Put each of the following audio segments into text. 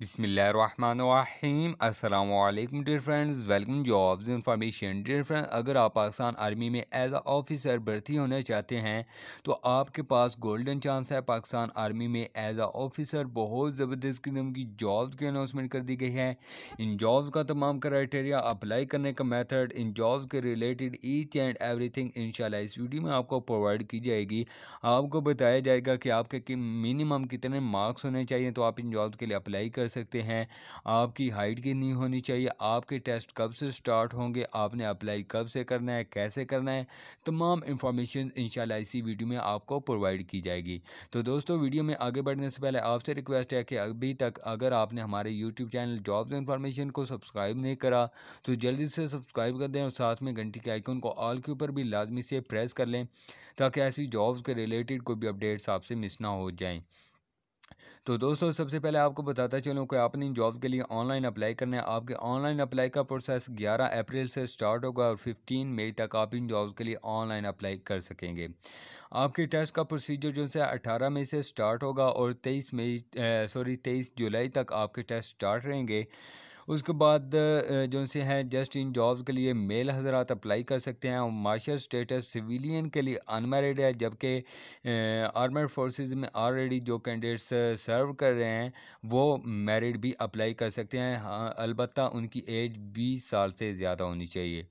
बिसमीम अल्लाम dear friends welcome jobs information dear friend अगर आप पाकिस्तान आर्मी में एज आ ऑफिसर भर्ती होना चाहते हैं तो आपके पास गोल्डन चांस है पाकिस्तान आर्मी में एज आ ऑफिसर बहुत ज़बरदस्त किस्म की जॉब्स की अनाउंसमेंट कर दी गई है इन जॉब्स का तमाम क्राइटेरिया अप्लाई करने का मैथड इन जॉब्स के related each and every thing इस वीडियो में आपको प्रोवाइड की जाएगी आपको बताया जाएगा कि आपके कि मिनिमम कितने मार्क्स होने चाहिए तो आप इन जॉब्स के लिए अप्लाई कर कर सकते हैं आपकी हाइट कितनी होनी चाहिए आपके टेस्ट कब से स्टार्ट होंगे आपने अप्लाई कब से करना है कैसे करना है तमाम इन्फॉर्मेशन इंशाल्लाह इसी वीडियो में आपको प्रोवाइड की जाएगी तो दोस्तों वीडियो में आगे बढ़ने से पहले आपसे रिक्वेस्ट है कि अभी तक अगर आपने हमारे यूट्यूब चैनल जॉब्स इन्फॉर्मेशन को सब्सक्राइब नहीं करा तो जल्दी से सब्सक्राइब कर दें और साथ में घंटी के आइकन को ऑल के ऊपर भी लाजमी से प्रेस कर लें ताकि ऐसी जॉब्स के रिलेटेड कोई भी अपडेट्स आपसे मिस ना हो जाएँ तो दोस्तों सबसे पहले आपको बताता चलूँ कि आपने जॉब के लिए ऑनलाइन अप्लाई करना है आपके ऑनलाइन अप्लाई का प्रोसेस 11 अप्रैल से स्टार्ट होगा और 15 मई तक आप इन जॉब्स के लिए ऑनलाइन अप्लाई कर सकेंगे आपके टेस्ट का प्रोसीजर जो है 18 मई से स्टार्ट होगा और तेईस मई सॉरी तेईस जुलाई तक आपके टेस्ट स्टार्ट रहेंगे उसके बाद जो से हैं जस्ट इन जॉब्स के लिए मेल हजरात अप्लाई कर सकते हैं और मार्शल स्टेटस सिविलियन के लिए अनमेरिड है जबकि आर्मेड फोर्सेस में ऑलरेडी जो कैंडिडेट्स सर्व कर रहे हैं वो मेरिड भी अप्लाई कर सकते हैं हाँ, अलबत्त उनकी एज बीस साल से ज़्यादा होनी चाहिए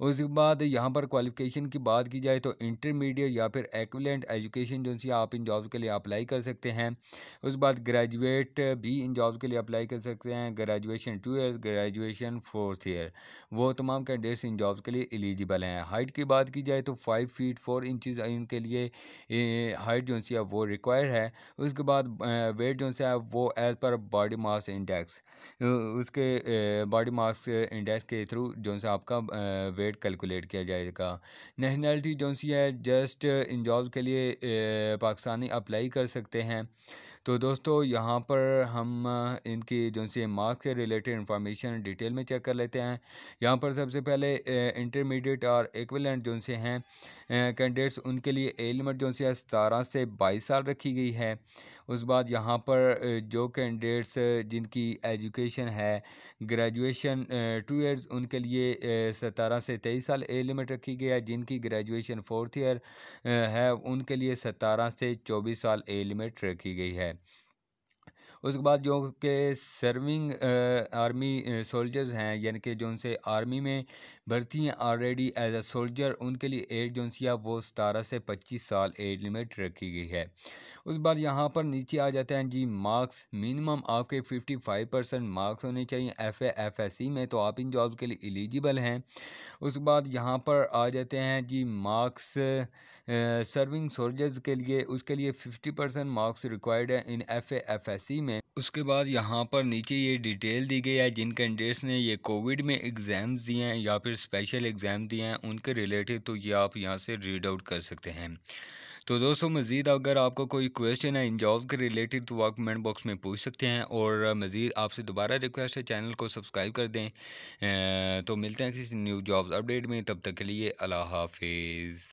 उसके बाद यहाँ पर क्वालिफिकेशन की बात की जाए तो इंटरमीडिएट या फिर एक्विलेंट एजुकेशन जो सी आप इन जॉब्स के लिए अप्लाई कर सकते हैं उसके बाद ग्रेजुएट भी इन जॉब्स के लिए अप्लाई कर सकते हैं graduation to two year graduation fourth year वो तमाम कैंडिडेट्स इन जॉब्स के लिए एलिजिबल हैं हाइट की बात की जाए तो फाइव फीट फोर इंचज़ इनके लिए हाइट जो सी है वो रिक्वायर है उसके बाद वेट जो सा है वो as per body mass index उसके बॉडी मास इंडेक्स के थ्रू जो सा आपका वेट कैलकुलेट किया जाएगा नेशनैलिटी जो सी है जस्ट इन जॉब के लिए पाकिस्तानी अप्लाई कर सकते हैं तो दोस्तों यहाँ पर हम इनकी जो से मार्क्स के रिलेटेड इन्फॉर्मेशन डिटेल में चेक कर लेते हैं यहाँ पर सबसे पहले इंटरमीडिएट और एकवलेंट जो से हैं कैंडिडेट्स उनके लिए ए लिमिट जो से सतारह से बाईस साल रखी गई है उस बाद यहाँ पर जो कैंडिडेट्स जिनकी एजुकेशन है ग्रेजुएशन टू ईयर्स उनके लिए सतारह से तेईस साल ए लिमिट रखी गई है जिनकी ग्रेजुएशन फोर्थ ईयर है उनके लिए सतारह से चौबीस साल ए लिमिट रखी गई है है उसके बाद जो के सर्विंग आर्मी सोल्जर्स हैं यानी कि जो उनसे आर्मी में भर्ती हैं ऑलरेडी एज अ सोल्जर उनके लिए एज जो वो सतारह से पच्चीस साल एज लिमिट रखी गई है उस बार यहाँ पर नीचे आ जाते हैं जी मार्क्स मिनिमम आपके फिफ्टी फाइव परसेंट मार्क्स होने चाहिए एफ एफ एस सी में तो आप इन जॉब के लिए एलिजिबल हैं उस बाद यहाँ पर आ जाते हैं जी मार्क्स सर्विंग सोल्जर्स के लिए उसके लिए फिफ्टी परसेंट मार्क्स रिक्वायर्ड है इन एफ एफ एस सी में उसके बाद यहाँ पर नीचे ये डिटेल दी गई है जिन कैंडिडेट्स ने ये कोविड में एग्ज़ाम्स दिए हैं या फिर फिर स्पेशल एग्ज़ाम दिए हैं उनके रिलेटेड तो ये आप यहाँ से रीड आउट कर सकते हैं तो दोस्तों मज़ीद अगर आपको कोई क्वेश्चन है इन जॉब के रिलेटेड तो आप कमेंट बॉक्स में पूछ सकते हैं और मज़ीद आपसे दोबारा रिक्वेस्ट है चैनल को सब्सक्राइब कर दें तो मिलते हैं किसी न्यू जॉब्स अपडेट में तब तक के लिए अल्लाह हाफिज़